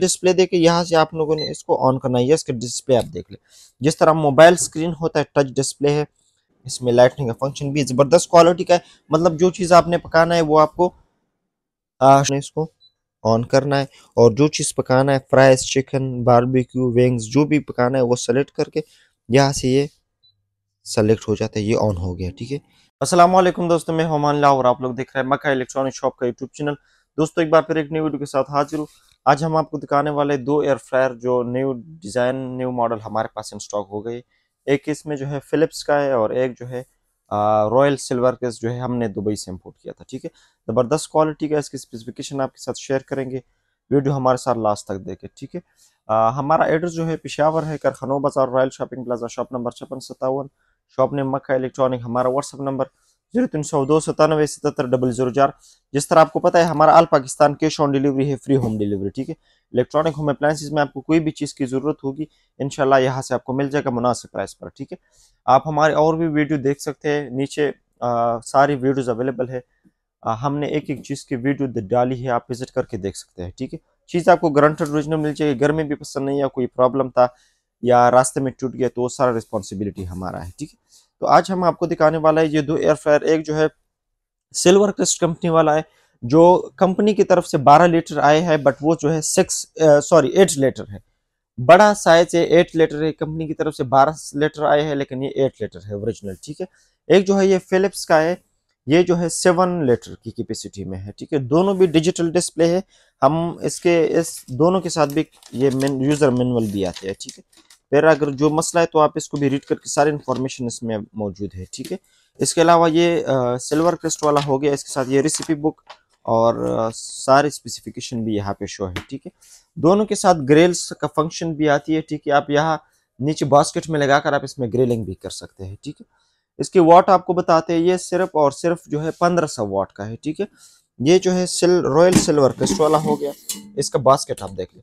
display देखिए यहाँ से आप लोगों ने इसको ऑन करना है इसके डिस्प्ले आप देख ले जिस तरह मोबाइल स्क्रीन होता है टच डिस्प्ले है इसमें लाइटनिंग का फंक्शन भी ज़बरदस्त क्वालिटी का है मतलब जो चीज़ आपने पकाना है वो आपको आ, इसको ऑन करना है और जो चीज़ पकाना है फ्राइज चिकन बारबेक्यू विंग्स जो भी पकाना है वो सेलेक्ट करके यहाँ से ये सेलेक्ट हो जाता है ये ऑन हो गया ठीक है असलम दोस्तों मैं हमान ला और आप लोग देख रहे हैं मक्का इलेक्ट्रॉनिक शॉप का यूट्यूब चैनल दोस्तों एक बार फिर एक नई वीडियो के साथ हाजिर हूँ आज हम आपको दिखाने वाले दो एयर फ्रायर जो न्यू डिज़ाइन न्यू मॉडल हमारे पास इन स्टॉक हो गए एक इसमें जो है फिलिप्स का है और एक जो है रॉयल सिल्वर के जो है हमने दुबई से इम्पोर्ट किया था ठीक है ज़बरदस्त क्वालिटी का इसकी स्पेसिफिकेशन आपके साथ शेयर करेंगे वीडियो हमारे साथ लास्ट तक देखें ठीक है हमारा एड्रेस जो है पिशावर है Karkhano Bazaar royal shopping plaza shop number छप्पन सत्तावन शॉप ने मक्का इलेक्ट्रॉनिक हमारा व्हाट्सअप नंबर जीरो तीन सौ दो सतानवे सतहत्तर डबल जीरो चार जिस तरह आपको पता है हमारा all Pakistan cash on delivery है फ्री होम डिलीवरी ठीक है इलेक्ट्रॉनिक होम अप्लाइंसिस में आपको कोई भी चीज़ की ज़रूरत होगी इनशाला यहाँ से आपको मिल जाएगा मुनासिब प्राइस पर ठीक है आप हमारे और भी वीडियो देख सकते हैं नीचे आ, सारी वीडियोज़ अवेलेबल है आ, हमने एक एक चीज़ की वीडियो डाली है आप विजिट करके देख सकते हैं ठीक है चीज़ आपको गारंटेड ओरिजिनल मिल जाएगी घर में भी पसंद नहीं या कोई प्रॉब्लम था या रास्ते में टूट गया तो वो सारा रिस्पॉन्सिबिलिटी हमारा है ठीक है तो आज हम आपको दिखाने वाला है ये दो एयर फ्रायर एक जो है सिल्वर क्रिस्ट कंपनी वाला है जो कंपनी की तरफ से 12 लीटर आए हैं बट वो जो है सिक्स सॉरी एट लीटर है बड़ा साइज है एट लीटर है कंपनी की तरफ से 12 लीटर आए हैं लेकिन ये एट लीटर है ओरिजिनल ठीक है एक जो है ये फिलिप्स का है ये जो है सेवन लीटर की कैपेसिटी में है ठीक है दोनों भी डिजिटल डिस्प्ले है हम इसके इस दोनों के साथ भी ये यूज़र मैनुअल भी आते हैं ठीक है फिर अगर जो मसला है तो आप इसको भी रीड करके सारी इन्फॉर्मेशन इसमें मौजूद है ठीक है इसके अलावा ये सिल्वर क्रिस्ट वाला हो गया इसके साथ ये रेसिपी बुक और सारे स्पेसिफिकेशन भी यहाँ पे शो है ठीक है दोनों के साथ ग्रेल्स का फंक्शन भी आती है ठीक है आप यहाँ नीचे बास्केट में लगाकर आप इसमें ग्रेलिंग भी कर सकते हैं ठीक है इसके वाट आपको बताते हैं ये सिर्फ और सिर्फ जो है पंद्रह सौ वाट का है ठीक है ये जो है सिल रॉयल सिल्वर क्रिस्ट वाला हो गया इसका बास्केट आप देख लें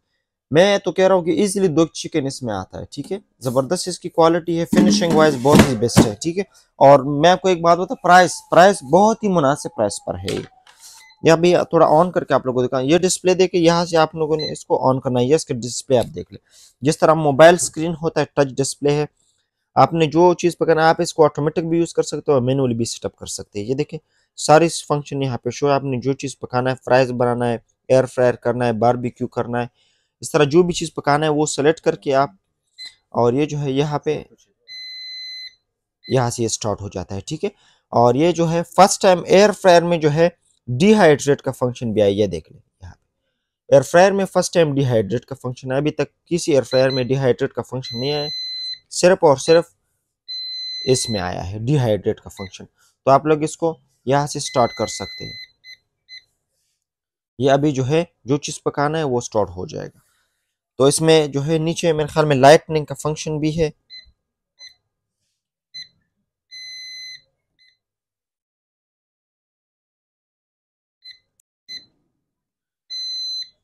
मैं तो कह रहा हूँ कि इजिली दो चिकन इसमें आता है ठीक है ज़बरदस्त इसकी क्वालिटी है फिनिशिंग वाइज बहुत ही बेस्ट है ठीक है और मैं आपको एक बात बता प्राइस प्राइस बहुत ही मुनासिब प्राइस पर है ये या भी थोड़ा ऑन करके आप लोगों को दिखाएं ये डिस्प्ले देखे यहाँ से आप लोगों ने इसको ऑन करना है इसका डिस्प्ले आप देख लें जिस तरह मोबाइल स्क्रीन होता है टच डिस्प्ले है आपने जो चीज़ पकड़ना आप इसको ऑटोमेटिक भी यूज़ कर सकते हो और मैनुअली भी सेटअप कर सकते हैं ये देखें सारी फंक्शन यहाँ पे शो है आपने जो चीज़ पकाना है फ्राइज बनाना है एयर फ्रायर करना है बारबेक्यू करना है इस तरह जो भी चीज़ पकाना है वो सेलेक्ट करके आप और ये जो है यहाँ पे यहाँ से स्टार्ट हो जाता है ठीक है और ये जो है फर्स्ट टाइम एयर फ्रायर में जो है डिहाइड्रेट का फंक्शन भी आया देख लें यहाँ पे एयर फ्रायर में फर्स्ट टाइम डिहाइड्रेट का फंक्शन है अभी तक किसी एयर फ्रायर में डिहाइड्रेट का फंक्शन नहीं आया सिर्फ और सिर्फ इसमें आया है डिहाइड्रेट का फंक्शन तो आप लोग इसको यहाँ से स्टार्ट कर सकते हैं ये अभी जो है जो चीज़ पकाना है वो स्टार्ट हो जाएगा तो इसमें जो है नीचे मेरे ख्याल में लाइटनिंग का फंक्शन भी है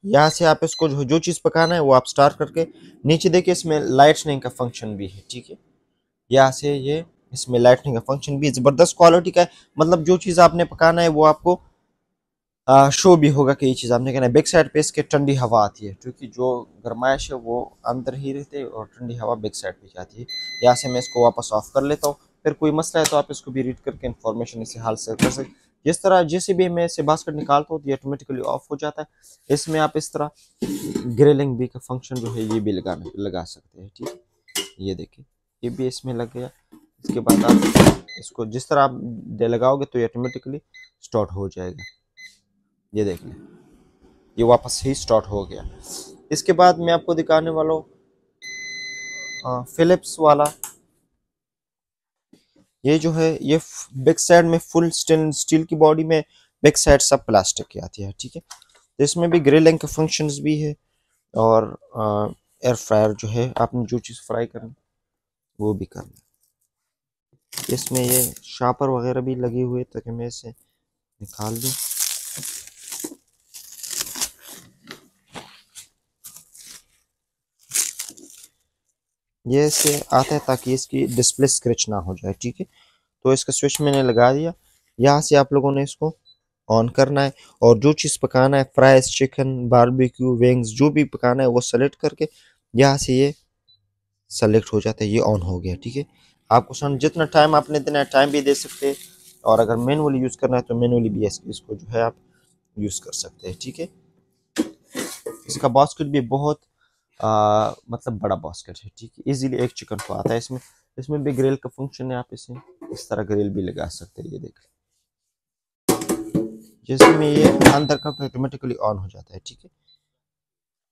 यहाँ से आप इसको जो जो चीज़ पकाना है वो आप स्टार्ट करके नीचे देखिए इसमें लाइटनिंग का फंक्शन भी है ठीक है यहाँ से ये इसमें लाइटनिंग का फंक्शन भी ज़बरदस्त क्वालिटी का है मतलब जो चीज़ आपने पकाना है वो आपको शो भी होगा कि ये चीज़ आपने कहना है बैक साइड पे इसके ठंडी हवा आती है क्योंकि जो गर्माइश है वो अंदर ही रहती है और ठंडी हवा बैक साइड पे जाती है यहाँ से मैं इसको वापस ऑफ कर लेता हूँ फिर कोई मसला है तो आप इसको भी रीड करके इन्फॉर्मेशन इसे हाल से कर सकते जिस तरह जैसे भी मैं इसे बास्कट निकालता हूँ तो ये ऑटोमेटिकली ऑफ हो जाता है इसमें आप इस तरह ग्रेलिंग भी का फंक्शन जो है ये भी लगा लगा सकते हैं ठीक है ये देखिए ये भी इसमें लग गया इसके बाद आप इसको जिस तरह आप लगाओगे तो ये ऑटोमेटिकली स्टार्ट हो जाएगा ये देख लें ये वापस ही स्टार्ट हो गया इसके बाद मैं आपको दिखाने वाला हूँ फिलिप्स वाला ये जो है ये बैक साइड में फुल स्टील स्टील की बॉडी में बैक साइड सब प्लास्टिक की आती है ठीक है तो इसमें भी ग्रिलिंग के फंक्शंस भी है और एयर फ्रायर जो है आपने जो चीज़ फ्राई करना वो भी करना इसमें ये शापर वगैरह भी लगे हुए ताकि मैं इसे निकाल दूँ ये से आता है ताकि इसकी डिस्प्ले स्क्रच ना हो जाए ठीक है तो इसका स्विच मैंने लगा दिया यहाँ से आप लोगों ने इसको ऑन करना है और जो चीज़ पकाना है फ्राइज चिकन बारबेक्यू विंग्स जो भी पकाना है वो सेलेक्ट करके यहाँ से ये सेलेक्ट हो जाता है ये ऑन हो गया ठीक है आपको सर जितना टाइम आपने देना है टाइम भी दे सकते हैं और अगर मैनुअली यूज़ करना है तो मैनुअली भी इसको जो है आप यूज़ कर सकते हैं ठीक है इसका बास्केट भी बहुत आ, मतलब बड़ा बास्केट है ठीक है इजीली एक चिकन को आता है इसमें इसमें भी ग्रिल का फंक्शन है आप इसे इस तरह ग्रिल भी लगा सकते हैं ये देख जैसे में ये अंदर का ऑटोमेटिकली तो ऑन हो जाता है ठीक है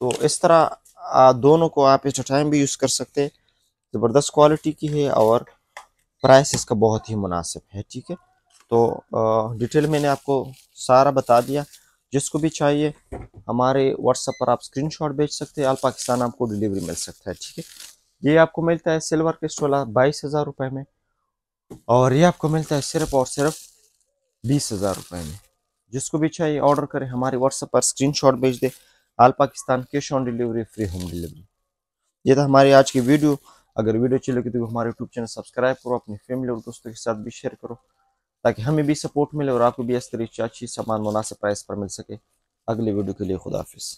तो इस तरह आ, दोनों को आप इस टाइम भी यूज़ कर सकते हैं ज़बरदस्त क्वालिटी की है और प्राइस इसका बहुत ही मुनासिब है ठीक है तो डिटेल मैंने आपको सारा बता दिया जिसको भी चाहिए हमारे व्हाट्सअप पर आप स्क्रीनशॉट भेज सकते हैं आल पाकिस्तान आपको डिलीवरी मिल सकता है ठीक है ये आपको मिलता है सिल्वर के सोलह बाईस हज़ार रुपये में और ये आपको मिलता है सिर्फ और सिर्फ बीस हज़ार रुपये में जिसको भी चाहिए ऑर्डर करें हमारे व्हाट्सएप पर स्क्रीनशॉट भेज दे all Pakistan cash on delivery free home delivery ये था हमारी आज की वीडियो अगर वीडियो अच्छी लगी तो हमारे यूट्यूब चैनल सब्सक्राइब करो अपनी फैमिली और दोस्तों के साथ भी शेयर करो ताकि हमें भी सपोर्ट मिले और आपको भी इस तरीके से अच्छी सामान मुनासिब प्राइस पर मिल सके अगले वीडियो के लिए खुदाफिज़